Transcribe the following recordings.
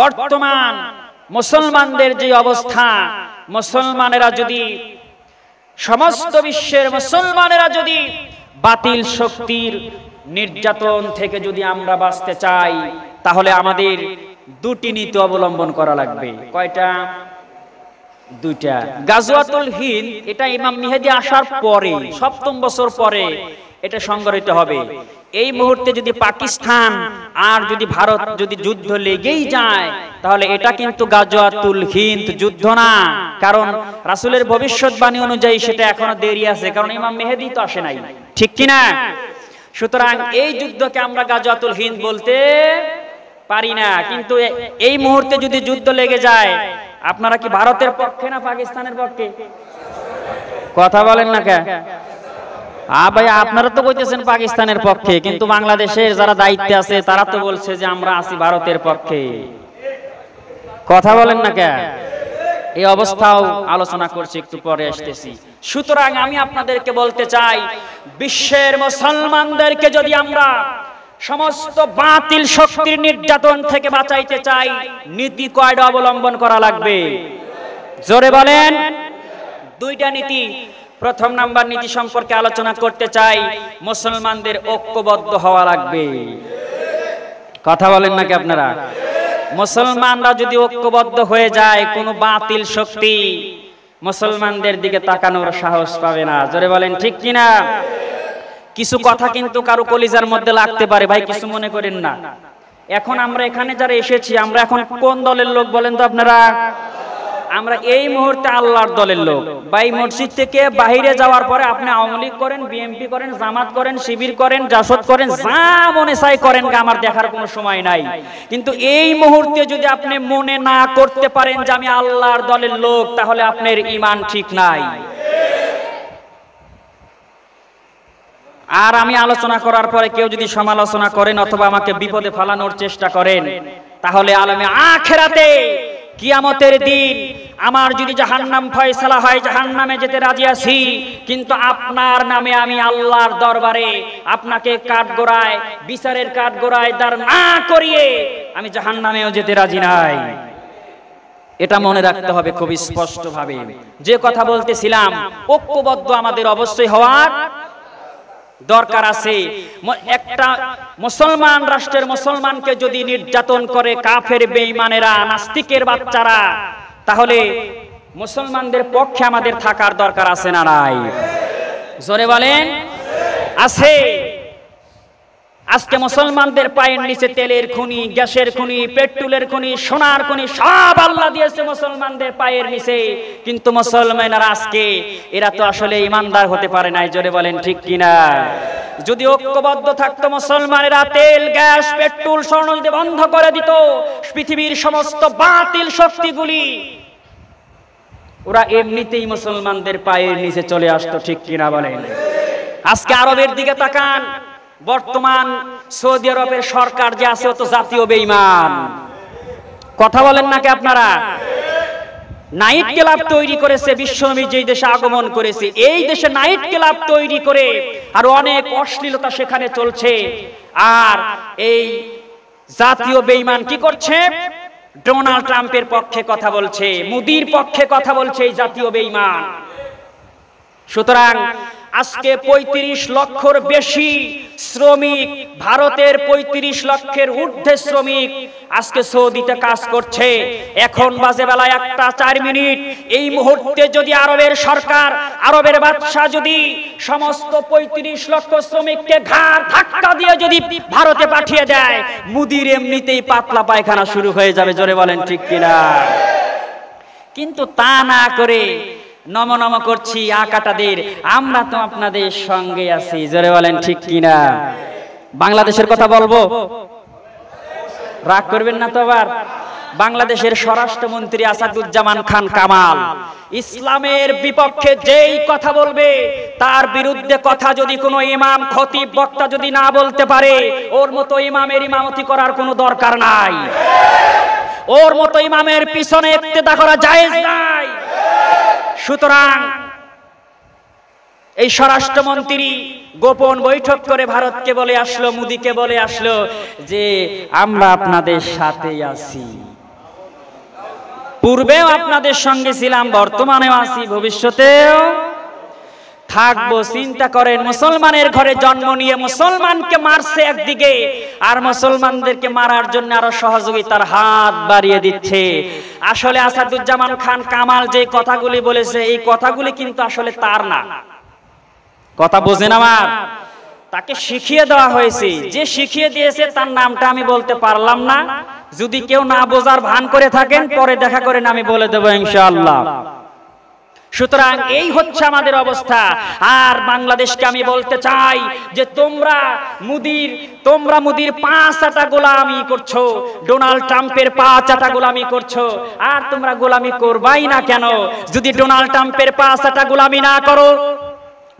বর্তমান মুসলমানদের যে অবস্থা মুসলমানেরা যদি সমস্ত বিশ্বের মুসলমানেরা যদি বাতিল শক্তির নির্যাতন থেকে যদি আমরা বাঁচতে চাই তাহলে আমাদের দুটি নীতি অবলম্বন করা লাগবে কয়টা দুইটা গাজওয়াতুল হিন্দ এটা ইমাম মেহেদি আসার পরে সপ্তম বছর পরে এটা সংগঠিত হবে এই মুহূর্তে যদি পাকিস্তান আর যদি ভারত যদি যুদ্ধ লেগেই যায় তাহলে এটা কিন্তু গাজোয়াতুল হিন্দ যুদ্ধ না কারণ রাসুলের ভবিষ্যৎবাণী অনুযায়ী সেটা এখনো দেরি আছে কারণ ইমাম মেহেদি তো আসে নাই ঠিক কিনা সুতরাং এই যুদ্ধকে আমরা গাজোয়াতুল হিন্দ বলতে পারি না কিন্তু এই মুহূর্তে যদি যুদ্ধ লেগে যায় আপনারা কি ভারতের পক্ষে না পাকিস্তানের পক্ষে কথা বলেন না কে আ ভাই আপনারা তো বলতেছেন পাকিস্তানের পক্ষে কিন্তু বাংলাদেশের যারা দায়িত্বে আছে তারা তো বলছে যে আমরা আছি ভারতের পক্ষে কথা বলেন না কে এই অবস্থাও আলোচনা করছি একটু পরে আসতেছি সুতরাং আমি আপনাদেরকে বলতে চাই বিশ্বের মুসলমানদেরকে যদি আমরা সমস্ত বাতিল শক্তির নির্যাতন থেকে বাঁচাইতে চাই নীতি কয়টা অবলম্বন করা লাগবে জোরে বলেন দুইটা নীতি প্রথম নাম্বার নীতি সম্পর্কে আলোচনা করতে চাই মুসলমানদের ঐক্যবদ্ধ হওয়া লাগবে কথা বলেন নাকি আপনারা মুসলমানরা যদি ঐক্যবদ্ধ হয়ে যায় কোনো বাতিল শক্তি মুসলমানদের দিকে তাকানোর সাহস পাবে না জোরে বলেন ঠিক কিনা কিছু কথা কিন্তু কারো কলিজার মধ্যে লাগতে পারে ভাই কিছু মনে করেন না এখন আমরা এখানে যারা এসেছি আমরা এখন কোন দলের লোক বলেন তো আপনারা আমরা এই মুহূর্তে আল্লাহর দলের লোক বাই মসজিদ থেকে বাহিরে যাওয়ার পরে আপনি আওয়ামী লীগ করেন বিএমপি করেন জামাত করেন শিবির করেন জাসদ করেন যা মনে চাই করেন আমার দেখার কোনো সময় নাই কিন্তু এই মুহূর্তে যদি আপনি মনে না করতে পারেন যে আমি আল্লাহর দলের লোক তাহলে আপনার ইমান ঠিক নাই আর আমি আলোচনা করার পরে কেউ যদি সমালোচনা করেন অথবা আমাকে বিপদে ফালানোর চেষ্টা করেন তাহলে আলমে আখেরাতে কিয়ামতের দিন আমার যদি জাহান নাম ফয়সালা হয় জাহান নামে যেতে রাজি আছি কিন্তু আপনার নামে আমি আল্লাহর দরবারে আপনাকে কাঠ গোড়ায় বিচারের কাঠ গোড়ায় দাঁড় না করিয়ে আমি জাহান নামেও যেতে রাজি নাই এটা মনে রাখতে হবে খুব স্পষ্ট ভাবে যে কথা বলতেছিলাম ঐক্যবদ্ধ আমাদের অবশ্যই হওয়ার দরকার আছে একটা মুসলমান রাষ্ট্রের মুসলমানকে যদি নির্যাতন করে কাফের বেঈমানেরা নাস্তিকের বাচ্চারা তাহলে মুসলমানদের পক্ষে আমাদের থাকার দরকার আছে না নাই জোরে বলেন আছে আজকে মুসলমানদের পায়ের নিচে তেলের খুনি গ্যাসের খুনি পেট্রোলের খুনি সোনার খুনি সব আল্লাহ দিয়েছে মুসলমানদের পায়ের নিচে কিন্তু মুসলমানরা আজকে এরা তো আসলে ইমানদার হতে পারে নাই জোরে বলেন ঠিক কিনা যদি ঐক্যবদ্ধ থাকতো মুসলমানেরা তেল গ্যাস পেট্রোল স্বর্ণ যদি বন্ধ করে দিত পৃথিবীর সমস্ত বাতিল শক্তিগুলি ওরা এমনিতেই মুসলমানদের পায়ের নিচে চলে আসতো ঠিক কিনা বলেন আজকে আরবের দিকে তাকান বর্তমান সৌদি আরবের সরকার যে আছে ও তো জাতীয় বেইমান কথা বলেন নাকি আপনারা নাইট ক্লাব তৈরি করেছে বিশ্বমী যেই দেশে আগমন করেছে এই দেশে নাইট ক্লাব তৈরি করে আর অনেক অশ্লীলতা সেখানে চলছে আর এই জাতীয় বেঈমান কি করছে ডোনাল্ড ট্রাম্পের পক্ষে কথা বলছে মুদির পক্ষে কথা বলছে এই জাতীয় বেঈমান সুতরাং আজকে পঁয়ত্রিশ লক্ষর বেশি শ্রমিক ভারতের পঁয়ত্রিশ লক্ষের ঊর্ধ্বে শ্রমিক আজকে সৌদিতে কাজ করছে এখন বাজে বেলায় একটা চার মিনিট এই মুহূর্তে যদি আরবের সরকার আরবের বাদশাহ যদি সমস্ত পঁয়ত্রিশ লক্ষ শ্রমিককে ঘাড় ধাক্কা দিয়ে যদি ভারতে পাঠিয়ে দেয় মুদির এমনিতেই পাতলা পায়খানা শুরু হয়ে যাবে জোরে বলেন ঠিক কিনা কিন্তু তা না করে নম নম করছি আকাটাদের আমরা তো আপনাদের সঙ্গে আছি জোরে বলেন ঠিক কিনা বাংলাদেশের কথা বলবো রাগ করবেন না তো আবার বাংলাদেশের স্বরাষ্ট্রমন্ত্রী আসাদুজ্জামান খান কামাল ইসলামের বিপক্ষে যেই কথা বলবে তার বিরুদ্ধে কথা যদি কোনো ইমাম ক্ষতি বক্তা যদি না বলতে পারে ওর মতো ইমামের ইমামতি করার কোনো দরকার নাই ওর মতো ইমামের পিছনে ইত্তেদা করা যায় নাই সুতরাং এই স্বরাষ্ট্রমন্ত্রী গোপন বৈঠক করে ভারতকে বলে আসলো মোদীকে বলে আসলো যে আমরা আপনাদের সাথে আছি পূর্বেও আপনাদের সঙ্গে ছিলাম বর্তমানেও আছি ভবিষ্যতেও থাকবো চিন্তা করেন মুসলমানের ঘরে জন্ম নিয়ে মুসলমানকে মারছে একদিকে আর মুসলমানদেরকে মারার জন্য আরো সহযোগিতার হাত বাড়িয়ে দিচ্ছে আসলে আসাদুজ্জামান খান কামাল যে কথাগুলি বলেছে এই কথাগুলি কিন্তু আসলে তার না কথা বোঝেন আমার তাকে শিখিয়ে দেওয়া হয়েছে যে শিখিয়ে দিয়েছে তার নামটা আমি বলতে পারলাম না যদি কেউ না বোঝার ভান করে থাকেন পরে দেখা করেন আমি বলে দেবো ইনশাআল্লাহ সুতরাং এই হচ্ছে আমাদের অবস্থা আর বাংলাদেশকে আমি বলতে চাই যে তোমরা মুদির তোমরা মুদির পাঁচ আটা গোলামি করছো ডোনাল্ড ট্রাম্পের পাঁচ আটা গোলামি করছো আর তোমরা গোলামি করবাই না কেন যদি ডোনাল্ড ট্রাম্পের পাঁচ আটা গোলামি না করো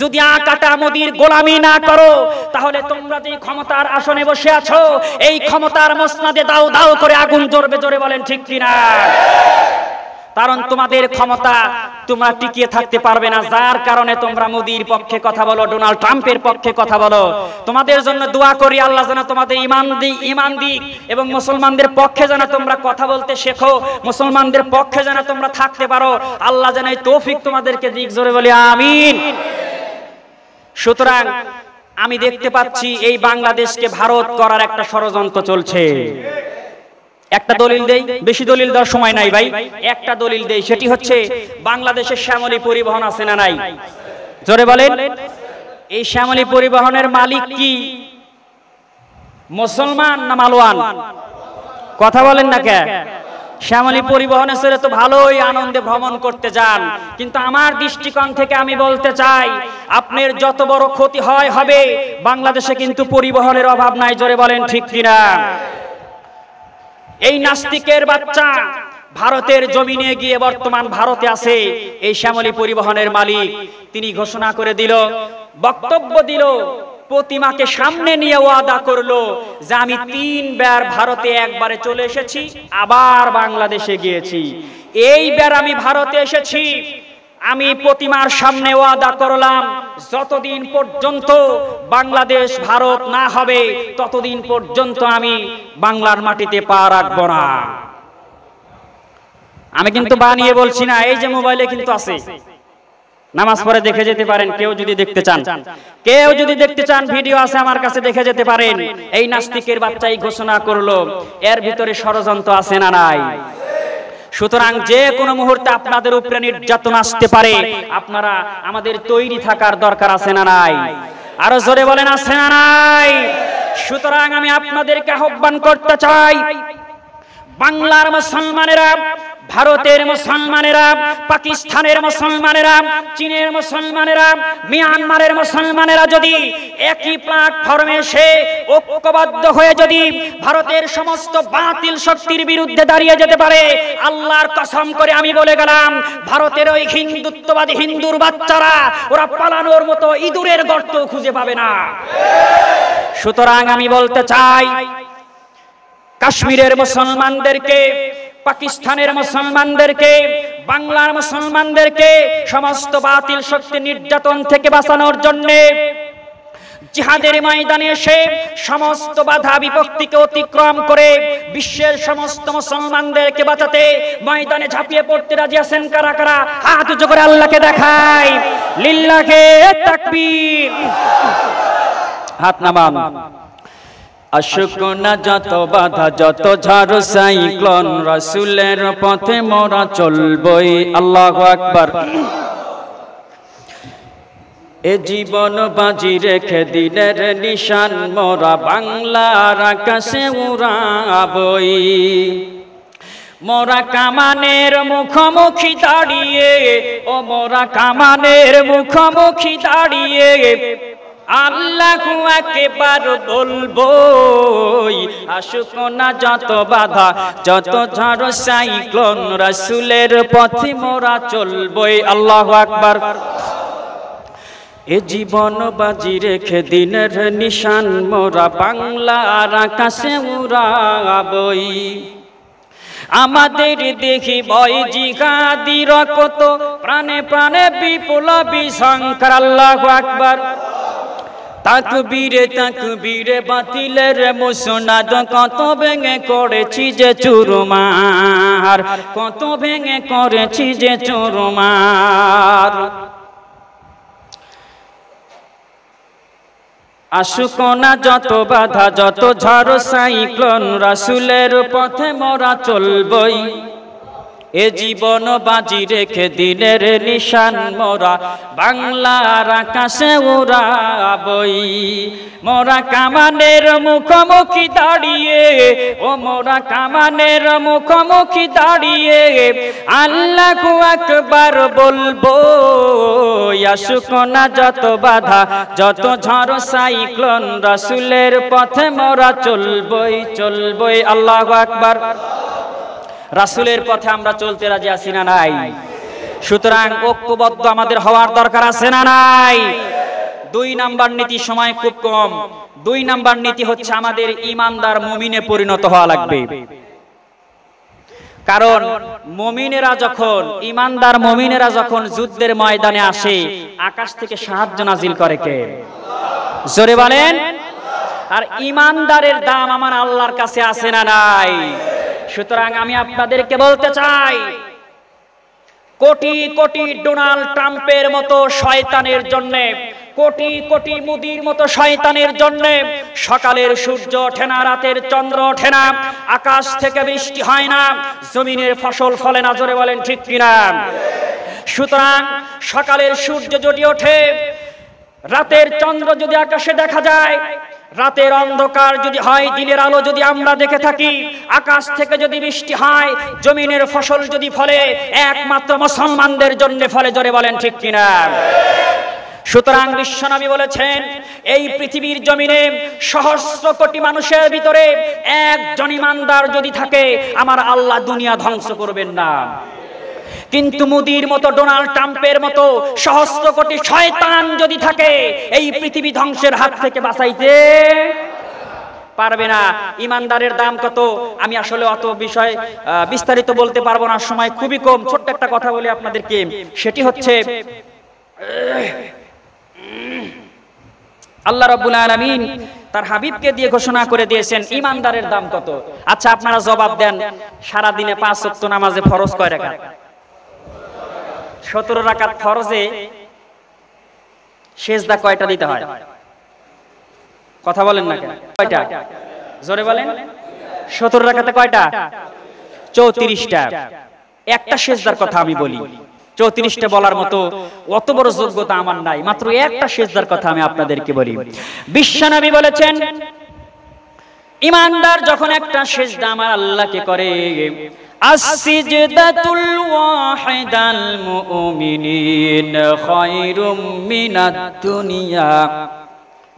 যদি আঁকাটা মোদির গোলামি না করো তাহলে তোমরা যে ক্ষমতার আসনে বসে আছো এই ক্ষমতার মসনাদে দাও দাও করে আগুন জোরবে জোরে বলেন ঠিক কিনা কারণ তোমাদের ক্ষমতা তোমরা টিকিয়ে থাকতে পারবে না যার কারণে তোমরা মোদির পক্ষে কথা বলো ডোনাল্ড ট্রাম্পের পক্ষে কথা বলো তোমাদের জন্য দোয়া করি আল্লাহ যেন তোমাদের ইমান দিক ইমান দিক এবং মুসলমানদের পক্ষে যেন তোমরা কথা বলতে শেখো মুসলমানদের পক্ষে যেন তোমরা থাকতে পারো আল্লাহ যেন এই তৌফিক তোমাদেরকে দিক জোরে বলি আমিন সুতরাং আমি দেখতে পাচ্ছি এই বাংলাদেশকে ভারত করার একটা ষড়যন্ত্র চলছে একটা দলিল দেই বেশি দলিল দেওয়ার সময় নাই ভাই একটা দলিল দেই সেটি হচ্ছে বাংলাদেশের শ্যামলী পরিবহন আছে না নাই জোরে বলেন এই শ্যামলী পরিবহনের মালিক কি মুসলমান না মালওয়ান কথা বলেন না কে শ্যামলী পরিবহনে ছেড়ে তো ভালোই আনন্দে ভ্রমণ করতে যান কিন্তু আমার দৃষ্টিকোণ থেকে আমি বলতে চাই আপনার যত বড় ক্ষতি হয় হবে বাংলাদেশে কিন্তু পরিবহনের অভাব নাই জোরে বলেন ঠিক কিনা এই নাস্তিকের বাচ্চা ভারতের জমিনে গিয়ে বর্তমান ভারতে আছে এই শ্যামলী পরিবহনের মালিক তিনি ঘোষণা করে দিল বক্তব্য দিল প্রতিমাকে সামনে নিয়ে ওয়াদা করলো যে আমি তিনবার ভারতে একবারে চলে এসেছি আবার বাংলাদেশে গিয়েছি এইবার আমি ভারতে এসেছি আমি প্রতিমার সামনে ওয়াদা করলাম যতদিন পর্যন্ত বাংলাদেশ ভারত না হবে ততদিন পর্যন্ত আমি বাংলার মাটিতে পা রাখব না আমি কিন্তু বানিয়ে বলছি না এই যে মোবাইলে কিন্তু আছে নামাজ পরে দেখে যেতে পারেন কেউ যদি দেখতে চান কেউ যদি দেখতে চান ভিডিও আছে আমার কাছে দেখে যেতে পারেন এই নাস্তিকের বাচ্চাই ঘোষণা করলো এর ভিতরে ষড়যন্ত্র আছে না নাই সুতরাং যে কোনো মুহূর্তে আপনাদের উপরে নির্যাতন আসতে পারে আপনারা আমাদের তৈরি থাকার দরকার আছে না নাই আরো জোরে বলেন আছে না নাই সুতরাং আমি আপনাদেরকে আহ্বান করতে চাই বাংলার মুসলমানেরা ভারতের মুসলমানেরা পাকিস্তানের মুসলমানেরা চীনের মুসলমানেরা মিয়ানমারের মুসলমানেরা যদি একই প্ল্যাটফর্মে এসে ঐক্যবদ্ধ হয়ে যদি ভারতের সমস্ত বাতিল শক্তির বিরুদ্ধে দাঁড়িয়ে যেতে পারে আল্লাহর কসম করে আমি বলে গেলাম ভারতের ওই হিন্দুত্ববাদী হিন্দুর বাচ্চারা ওরা পালানোর মতো ইঁদুরের গর্ত খুঁজে পাবে না সুতরাং আমি বলতে চাই কাশ্মীরের মুসলমানদেরকে পাকিস্তানের মুসলমানদেরকে বাংলার মুসলমানদেরকে সমস্ত বাতিল শক্তি নির্যাতন থেকে বাঁচানোর জন্য জিহাদের ময়দানে এসে সমস্ত বাধা বিপত্তিকে অতিক্রম করে বিশ্বের সমস্ত মুসলমানদেরকে বাঁচাতে ময়দানে ঝাঁপিয়ে পড়তে রাজি আছেন কারা কারা হাত করে আল্লাহকে দেখায় লিল্লাকে তাকবীর হাত নামান আশুক না যত বাধা যত ঝাড় সাইক্লন রসুলের পথে মোরা চলবই আল্লাহ আকবার এ জীবন বাজি রেখে দিনের নিশান মোরা বাংলার আকাশে উড়াবই মোরা কামানের মুখোমুখি দাঁড়িয়ে ও মোরা কামানের মুখোমুখি দাঁড়িয়ে আল্লাহ একবার বলবো আসুক না যত বাধা যত ঝড় সাইক্লোন রাসুলের পথে মোরা চলবই আল্লাহ একবার এ জীবন বাজি রেখে দিনের নিশান মোরা বাংলা বাংলার আকাশে উড়াবই আমাদের দেখি বই জিহাদির কত প্রাণে প্রাণে বিপুল বিশঙ্কর আল্লাহ আকবার তাকবীরে তাকবীরে বাতিলের মুসনাদ কত ভেঙে করেছি যে চুরমার কত ভেঙে করেছি যে চুরমার আসুক না যত বাধা যত ঝড় সাইক্লোন রাসুলের পথে মরা চলবই এ জীবন বাজি রেখে দিনের নিশান মোরা বাংলার আকাশে উড়াবই মোরা কামানের মুখোমুখি দাঁড়িয়ে ও মোরা কামানের মুখোমুখি দাঁড়িয়ে আল্লাহ আকবার বলবো ইয়াসুকনা যত বাধা যত ঝড় সাইক্লোন রাসুলের পথে মোরা চলবই চলবই আল্লাহ আকবার রাসুলের পথে আমরা চলতে রাজি আছি না নাই সুতরাং ঐক্যবদ্ধ আমাদের হওয়ার দরকার আছে না নাই দুই নাম্বার নীতি সময় খুব কম দুই নাম্বার নীতি হচ্ছে আমাদের ইমানদার মুমিনে পরিণত হওয়া লাগবে কারণ মমিনেরা যখন ইমানদার মমিনেরা যখন যুদ্ধের ময়দানে আসে আকাশ থেকে সাহায্য নাজিল করে কে জোরে বলেন আর ইমানদারের দাম আমার আল্লাহর কাছে আসে না নাই সুতরাং আমি আপনাদেরকে বলতে চাই কোটি কোটি ডোনাল্ড ট্রাম্পের মতো শয়তানের জন্যে কোটি কোটি মুদির মতো শয়তানের জন্য সকালের সূর্য ওঠে না রাতের চন্দ্র ওঠে না আকাশ থেকে বৃষ্টি হয় না জমিনের ফসল ফলে না জোরে বলেন ঠিক কিনা সুতরাং সকালের সূর্য যদি ওঠে রাতের চন্দ্র যদি আকাশে দেখা যায় রাতের অন্ধকার যদি হয় দিনের আলো যদি আমরা দেখে থাকি আকাশ থেকে যদি বৃষ্টি হয় জমিনের ফসল যদি ফলে একমাত্র মুসলমানদের জন্য ফলে জোরে বলেন ঠিক কিনা সুতরাং বিশ্বনবী বলেছেন এই পৃথিবীর জমিনে সহস্র কোটি মানুষের ভিতরে একজন ইমানদার যদি থাকে আমার আল্লাহ দুনিয়া ধ্বংস করবেন না কিন্তু মোদির মতো ডোনাল্ড ট্রাম্পের মতো সহস্র কোটি শয়তান যদি থাকে এই পৃথিবী ধ্বংসের হাত থেকে বাঁচাইতে পারবে না ইমানদারের দাম কত আমি আসলে অত বিষয় বিস্তারিত বলতে পারবো না সময় খুবই কম ছোট্ট একটা কথা বলি আপনাদেরকে সেটি হচ্ছে আল্লাহ রাব্বুল আলামিন তার হাবিবকে দিয়ে ঘোষণা করে দিয়েছেন ইমানদারের দাম কত আচ্ছা আপনারা জবাব দেন সারা দিনে পাঁচ ওয়াক্ত নামাজে ফরজ কয় রাকাত সতেরো রাকাত ফরজে সেজদা কয়টা দিতে হয় কথা বলেন না কয়টা জোরে বলেন সতেরো রাখাতে কয়টা চৌত্রিশটা একটা সেজদার কথা আমি বলি চৌত্রিশটা বলার মতো অত বড় যোগ্যতা আমার নাই মাত্র একটা সেজদার কথা আমি আপনাদেরকে বলি বিশ্বনবী বলেছেন ইমানদার যখন একটা সেজদা আমার আল্লাহকে করে السجدة الواحدة المؤمنين خير من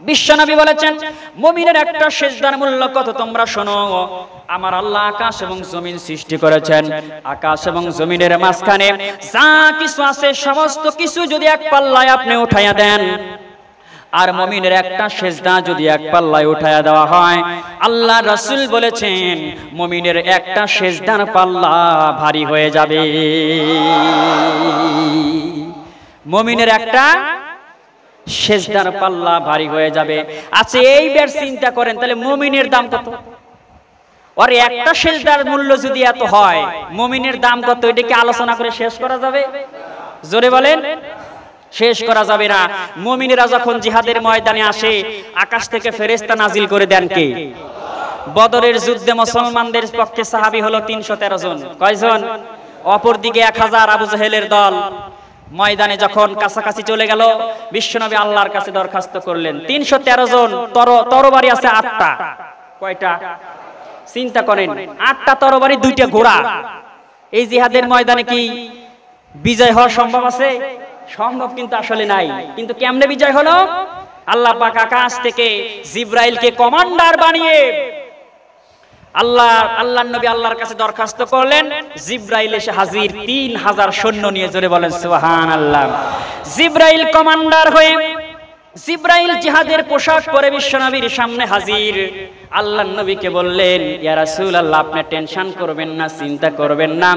বিশ্বনবী বলেছেন মমিনের একটা সেজদার মূল্য কত তোমরা শোনো আমার আল্লাহ আকাশ এবং জমিন সৃষ্টি করেছেন আকাশ এবং জমিনের মাঝখানে যা কিছু আছে সমস্ত কিছু যদি এক পাল্লায় আপনি উঠাইয়া দেন আর মমিনের একটা সেজদা যদি এক পাল্লায় উঠাইয়া দেওয়া হয় আল্লাহ রাসুল বলেছেন মমিনের একটা সেজদার পাল্লা ভারী হয়ে যাবে মমিনের একটা সেজদার পাল্লা ভারী হয়ে যাবে আচ্ছা এইবার চিন্তা করেন তাহলে মমিনের দাম কত আর একটা সেজদার মূল্য যদি এত হয় মমিনের দাম কত এটা কি আলোচনা করে শেষ করা যাবে জোরে বলেন শেষ করা যাবে না মুমিনরা যখন জিহাদের ময়দানে আসে আকাশ থেকে ফেরেস্তা নাজিল করে দেন কে বদরের যুদ্ধে মুসলমানদের পক্ষে সাহাবি হলো তিনশো তেরো জন কয়জন অপরদিকে এক হাজার আবু জাহেলের দল ময়দানে যখন কাছাকাছি চলে গেল বিশ্বনবী আল্লাহর কাছে দরখাস্ত করলেন তিনশো তেরো জন তরবারি আছে আটটা কয়টা চিন্তা করেন আটটা তরবারি দুইটা ঘোড়া এই জিহাদের ময়দানে কি বিজয় হওয়ার সম্ভব আছে সম্ভব কিন্তু আসলে নাই কিন্তু কেমনে বিজয় হলো আল্লাহ পাক আকাশ থেকে জিব্রাইলকে কমান্ডার বানিয়ে আল্লাহ আল্লাহ নবী আল্লাহর কাছে দরখাস্ত করলেন জিব্রাইল এসে হাজির তিন হাজার সৈন্য নিয়ে জোরে বলেন সুহান আল্লাহ জিব্রাইল কমান্ডার হয়ে জিব্রাইল জিহাদের পোশাক পরে বিশ্বনবীর সামনে হাজির আল্লাহ নবীকে বললেন ইয়ারাসুল আল্লাহ আপনি টেনশন করবেন না চিন্তা করবেন না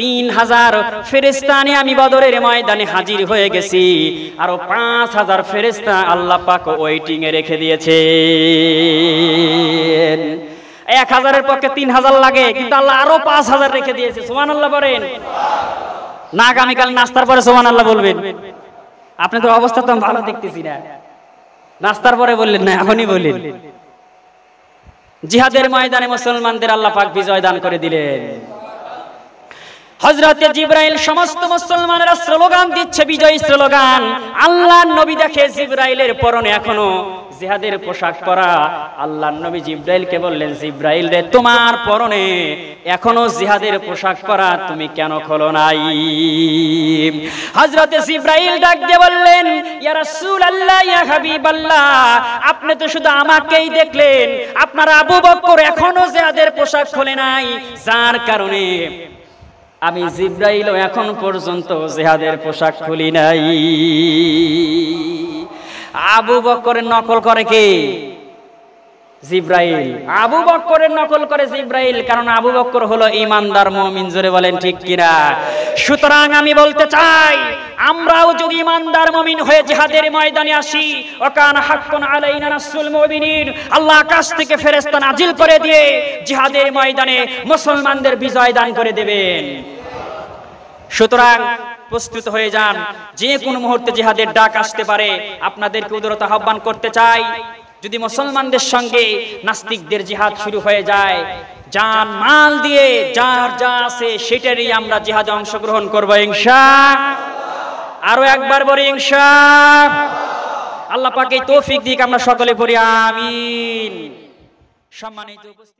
তিন হাজার ফেরিস্তানে আমি বদরের ময়দানে হাজির হয়ে গেছি আরো পাঁচ হাজার ফেরিস্তা আল্লাহ পাক ওয়েটিং এ রেখে দিয়েছে এক হাজারের পক্ষে তিন হাজার লাগে কিন্তু আল্লাহ আরো পাঁচ হাজার রেখে দিয়েছে সুবহানাল্লাহ বলেন না আগামীকাল নাস্তার পরে সুবহানাল্লাহ বলবেন আপনাদের অবস্থা তো ভালো দেখতেছি না নাস্তার পরে বললেন না এখনই বললেন জিহাদের ময়দানে মুসলমানদের আল্লাহ পাক বিজয় দান করে দিলেন হজরতে জিব্রাইল সমস্ত মুসলমানেরা স্লোগান দিচ্ছে বিজয় স্লোগান আল্লাহ নবী দেখে জিব্রাইলের পরনে এখনো জেহাদের পোশাক পরা আল্লাহ নবী জিব্রাইলকে বললেন জিব্রাইল রে তোমার পরনে এখনো জিহাদের পোশাক পরা তুমি কেন খোলো নাই হযরতে জিব্রাইল ডাক দিয়ে বললেন ইয়া রাসূলুল্লাহ ইয়া হাবিবাল্লাহ আপনি তো শুধু আমাকেই দেখলেন আপনার আবু বকর এখনো জেহাদের পোশাক খোলে নাই যার কারণে আমি জিব্রাইলও এখন পর্যন্ত জেহাদের পোশাক খুলি নাই আবু বকরের নকল করে কে জিব্রাইল আবু বক্করের নকল করে জিব্রাইল কারণ আবু বক্কর হলো ইমানদার মুমিন জোরে বলেন ঠিক কিনা সুতরাং আমি বলতে চাই আমরাও যদি ইমানদার মুমিন হয়ে জিহাদের ময়দানে আসি ওকান হাক্কুন আলাইনা নাসুল মুমিনিন আল্লাহ আকাশ থেকে ফেরেশতা নাজিল করে দিয়ে জিহাদের ময়দানে মুসলমানদের বিজয় দান করে দেবেন সুতরাং প্রস্তুত হয়ে যান যে কোনো মুহূর্তে জিহাদের ডাক আসতে পারে আপনাদেরকে উদারতা আহ্বান করতে চাই যদি মুসলমানদের সঙ্গে নাস্তিকদের জিহাদ শুরু হয়ে যায় যান মাল দিয়ে যার যা আছে সেটারই আমরা জিহাদে অংশগ্রহণ করবো ইংসা আরো একবার বলি ইংসা আল্লাহ পাকে তৌফিক দিক আমরা সকলে পড়ি আমিন সম্মানিত উপস্থিত